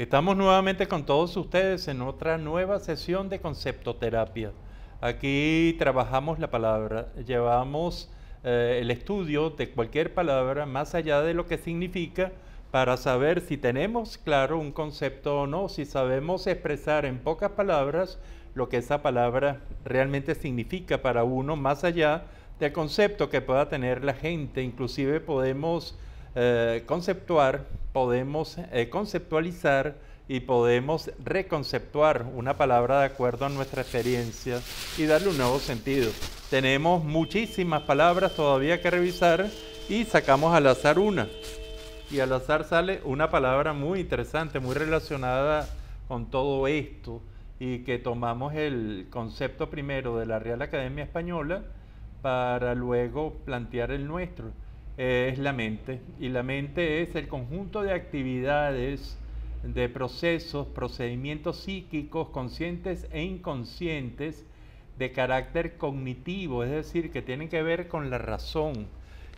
Estamos nuevamente con todos ustedes en otra nueva sesión de conceptoterapia. Aquí trabajamos la palabra, llevamos eh, el estudio de cualquier palabra más allá de lo que significa para saber si tenemos claro un concepto o no, si sabemos expresar en pocas palabras lo que esa palabra realmente significa para uno más allá del concepto que pueda tener la gente. Inclusive podemos eh, conceptuar, podemos eh, conceptualizar y podemos reconceptuar una palabra de acuerdo a nuestra experiencia y darle un nuevo sentido. Tenemos muchísimas palabras todavía que revisar y sacamos al azar una. Y al azar sale una palabra muy interesante, muy relacionada con todo esto y que tomamos el concepto primero de la Real Academia Española para luego plantear el nuestro. Eh, es la mente. Y la mente es el conjunto de actividades, de procesos, procedimientos psíquicos, conscientes e inconscientes, de carácter cognitivo, es decir, que tienen que ver con la razón.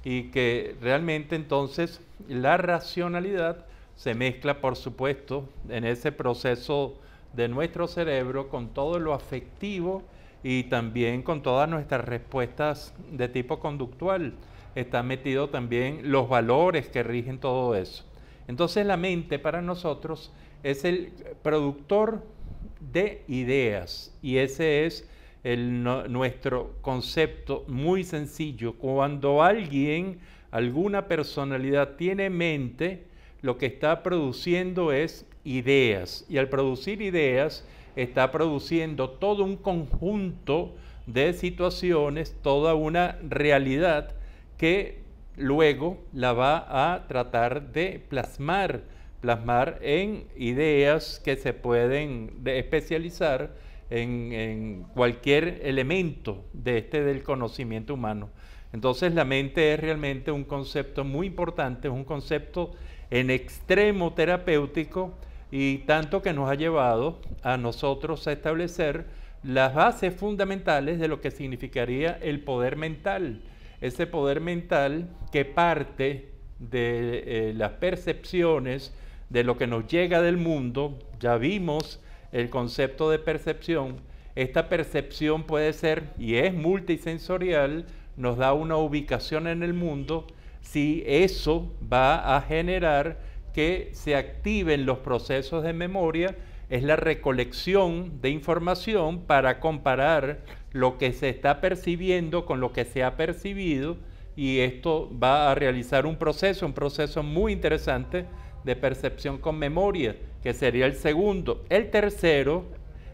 Y que realmente entonces la racionalidad se mezcla, por supuesto, en ese proceso de nuestro cerebro con todo lo afectivo y también con todas nuestras respuestas de tipo conductual está metido también los valores que rigen todo eso. Entonces la mente para nosotros es el productor de ideas y ese es el, nuestro concepto muy sencillo. Cuando alguien, alguna personalidad tiene mente, lo que está produciendo es ideas y al producir ideas está produciendo todo un conjunto de situaciones, toda una realidad que luego la va a tratar de plasmar, plasmar en ideas que se pueden especializar en, cualquier elemento de este del conocimiento humano. Entonces la mente es realmente un concepto muy importante, es un concepto en extremo terapéutico y tanto que nos ha llevado a nosotros a establecer las bases fundamentales de lo que significaría el poder mental ese poder mental que parte de eh, las percepciones de lo que nos llega del mundo, ya vimos el concepto de percepción, esta percepción puede ser y es multisensorial, nos da una ubicación en el mundo, si eso va a generar que se activen los procesos de memoria, es la recolección de información para comparar lo que se está percibiendo con lo que se ha percibido y esto va a realizar un proceso, un proceso muy interesante de percepción con memoria, que sería el segundo. El tercero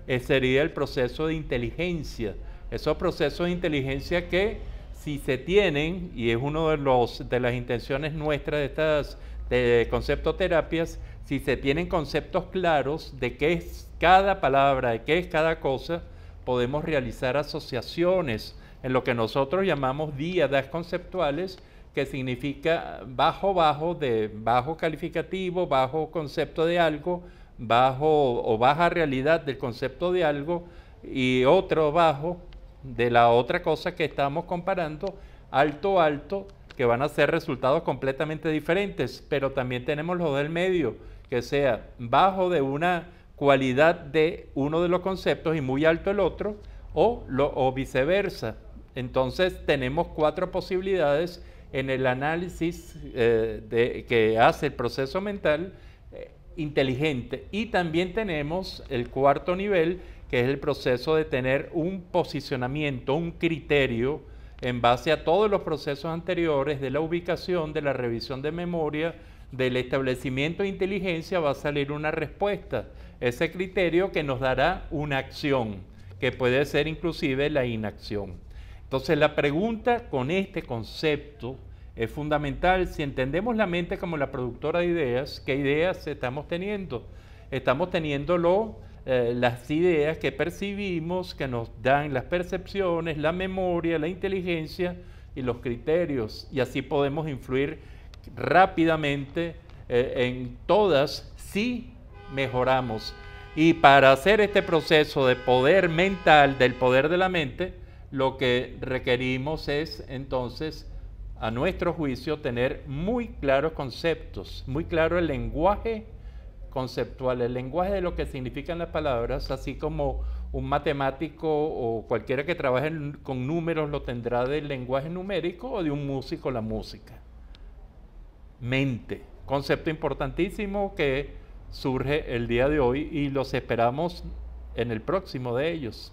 eh, sería el proceso de inteligencia. Esos procesos de inteligencia que si se tienen, y es una de, los, de las intenciones nuestras de estas de conceptoterapias, si se tienen conceptos claros de qué es cada palabra, de qué es cada cosa, podemos realizar asociaciones en lo que nosotros llamamos diadas conceptuales, que significa bajo, bajo, de bajo calificativo, bajo concepto de algo, bajo o baja realidad del concepto de algo y otro bajo de la otra cosa que estamos comparando, alto, alto, que van a ser resultados completamente diferentes, pero también tenemos lo del medio, que sea bajo de una cualidad de uno de los conceptos y muy alto el otro, o, viceversa. Entonces tenemos cuatro posibilidades en el análisis eh, que hace el proceso mental eh, inteligente. Y también tenemos el cuarto nivel, que es el proceso de tener un posicionamiento, un criterio en base a todos los procesos anteriores de la ubicación, de la revisión de memoria, del establecimiento de inteligencia, va a salir una respuesta ese criterio que nos dará una acción, que puede ser inclusive la inacción. Entonces la pregunta con este concepto es fundamental si entendemos la mente como la productora de ideas, ¿qué ideas estamos teniendo? Estamos teniendo eh, las ideas que percibimos, que nos dan las percepciones, la memoria, la inteligencia y los criterios. Y así podemos influir rápidamente eh, en todas si mejoramos. Y para hacer este proceso de poder mental, del poder de la mente, lo que requerimos es entonces, a nuestro juicio, tener muy claros conceptos, muy claro el lenguaje conceptual, el lenguaje de lo que significan las palabras, así como un matemático o cualquiera que trabaje con números lo tendrá del lenguaje numérico o de un músico la música. Mente, concepto importantísimo que surge el día de hoy y los esperamos en el próximo de ellos.